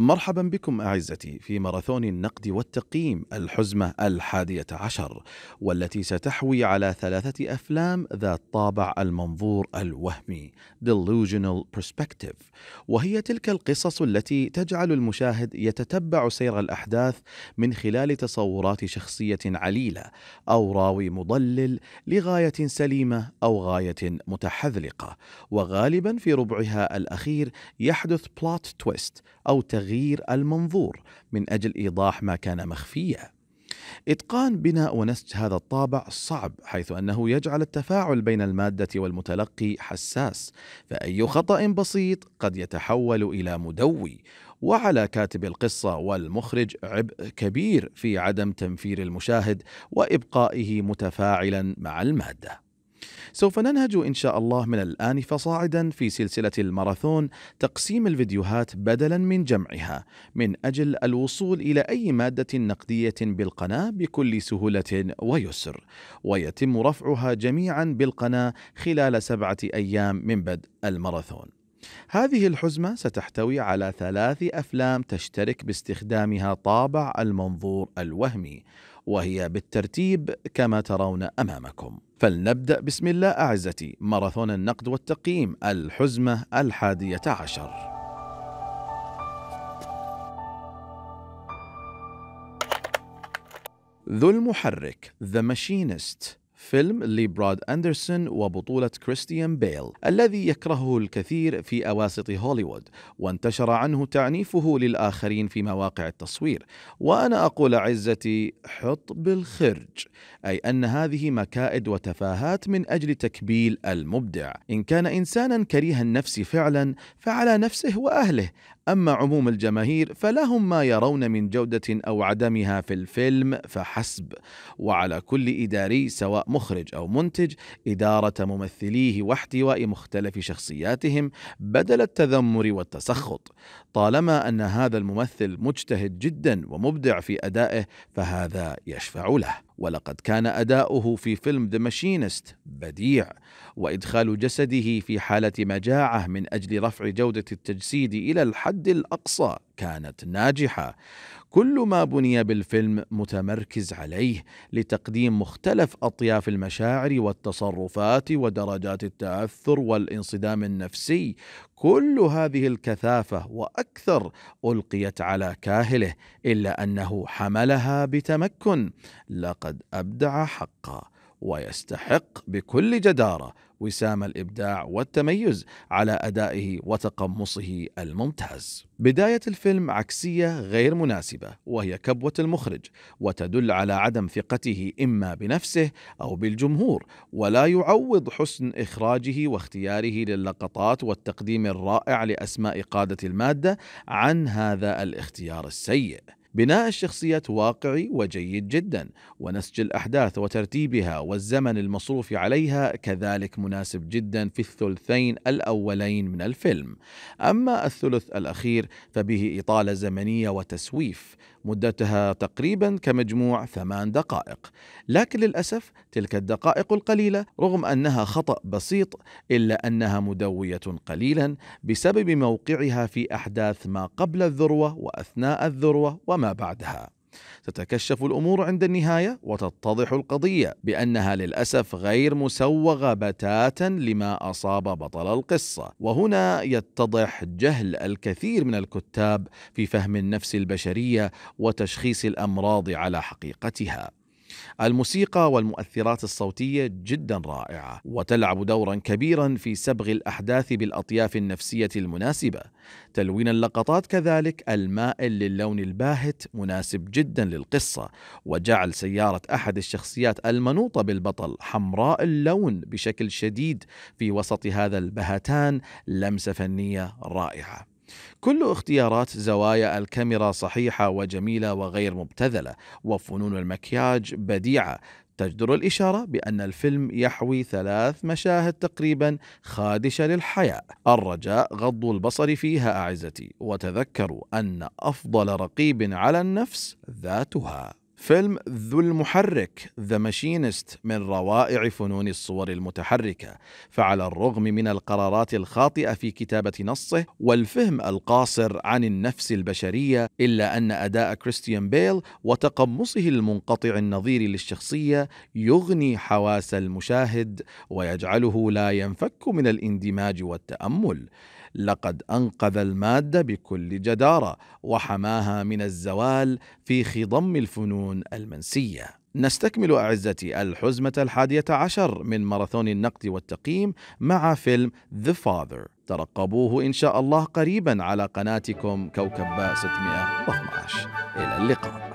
مرحبا بكم اعزتي في ماراثون النقد والتقييم الحزمه الحادية عشر والتي ستحوي على ثلاثة افلام ذات طابع المنظور الوهمي delusional perspective وهي تلك القصص التي تجعل المشاهد يتتبع سير الاحداث من خلال تصورات شخصية عليلة او راوي مضلل لغاية سليمة او غاية متحذلقة وغالبا في ربعها الاخير يحدث بلوت تويست او تغيير تغيير المنظور من اجل ايضاح ما كان مخفيا اتقان بناء ونسج هذا الطابع صعب حيث انه يجعل التفاعل بين الماده والمتلقي حساس فاي خطا بسيط قد يتحول الى مدوي وعلى كاتب القصه والمخرج عبء كبير في عدم تنفير المشاهد وابقائه متفاعلا مع الماده سوف ننهج إن شاء الله من الآن فصاعدا في سلسلة الماراثون تقسيم الفيديوهات بدلا من جمعها من أجل الوصول إلى أي مادة نقدية بالقناة بكل سهولة ويسر ويتم رفعها جميعا بالقناة خلال سبعة أيام من بدء الماراثون هذه الحزمة ستحتوي على ثلاث أفلام تشترك باستخدامها طابع المنظور الوهمي وهي بالترتيب كما ترون امامكم فلنبدا بسم الله اعزتي ماراثون النقد والتقييم الحزمه الحاديه عشر ذو المحرك The Machinist فيلم لبراد أندرسون وبطولة كريستيان بيل الذي يكرهه الكثير في أواسط هوليوود وانتشر عنه تعنيفه للآخرين في مواقع التصوير وأنا أقول عزتي حط بالخرج أي أن هذه مكائد وتفاهات من أجل تكبيل المبدع إن كان إنسانا كريه النفس فعلا فعلى نفسه وأهله أما عموم الجماهير فلهم ما يرون من جودة أو عدمها في الفيلم فحسب وعلى كل إداري سواء مخرج أو منتج إدارة ممثليه واحتواء مختلف شخصياتهم بدل التذمر والتسخط طالما أن هذا الممثل مجتهد جدا ومبدع في أدائه فهذا يشفع له ولقد كان أداؤه في فيلم ذا ماشينست بديع وإدخال جسده في حالة مجاعة من أجل رفع جودة التجسيد إلى الحد الأقصى كانت ناجحة كل ما بني بالفيلم متمركز عليه لتقديم مختلف اطياف المشاعر والتصرفات ودرجات التاثر والانصدام النفسي كل هذه الكثافه واكثر القيت على كاهله الا انه حملها بتمكن لقد ابدع حقا ويستحق بكل جداره وسام الابداع والتميز على ادائه وتقمصه الممتاز. بدايه الفيلم عكسيه غير مناسبه وهي كبوه المخرج وتدل على عدم ثقته اما بنفسه او بالجمهور ولا يعوض حسن اخراجه واختياره للقطات والتقديم الرائع لاسماء قاده الماده عن هذا الاختيار السيء. بناء الشخصيات واقعي وجيد جدا ونسج الاحداث وترتيبها والزمن المصروف عليها كذلك مناسب جدا في الثلثين الاولين من الفيلم اما الثلث الاخير فبه اطاله زمنيه وتسويف مدتها تقريبا كمجموع ثمان دقائق لكن للاسف تلك الدقائق القليله رغم انها خطا بسيط الا انها مدويه قليلا بسبب موقعها في احداث ما قبل الذروه واثناء الذروه وما وما بعدها تتكشف الامور عند النهايه وتتضح القضيه بانها للاسف غير مسوغه بتاتا لما اصاب بطل القصه وهنا يتضح جهل الكثير من الكتاب في فهم النفس البشريه وتشخيص الامراض على حقيقتها الموسيقى والمؤثرات الصوتية جدا رائعة وتلعب دورا كبيرا في صبغ الأحداث بالأطياف النفسية المناسبة تلوين اللقطات كذلك المائل للون الباهت مناسب جدا للقصة وجعل سيارة أحد الشخصيات المنوطة بالبطل حمراء اللون بشكل شديد في وسط هذا البهتان لمسة فنية رائعة كل اختيارات زوايا الكاميرا صحيحة وجميلة وغير مبتذلة وفنون المكياج بديعة تجدر الإشارة بأن الفيلم يحوي ثلاث مشاهد تقريبا خادشة للحياة الرجاء غض البصر فيها أعزتي وتذكروا أن أفضل رقيب على النفس ذاتها فيلم ذو المحرك ذا ماشينست من روائع فنون الصور المتحركة فعلى الرغم من القرارات الخاطئة في كتابة نصه والفهم القاصر عن النفس البشرية إلا أن أداء كريستيان بيل وتقمصه المنقطع النظير للشخصية يغني حواس المشاهد ويجعله لا ينفك من الاندماج والتأمل لقد انقذ الماده بكل جداره وحماها من الزوال في خضم الفنون المنسيه نستكمل أعزتي الحزمة الحادية عشر من ماراثون النقد والتقييم مع فيلم The Father ترقبوه إن شاء الله قريبا على قناتكم كوكب 612 إلى اللقاء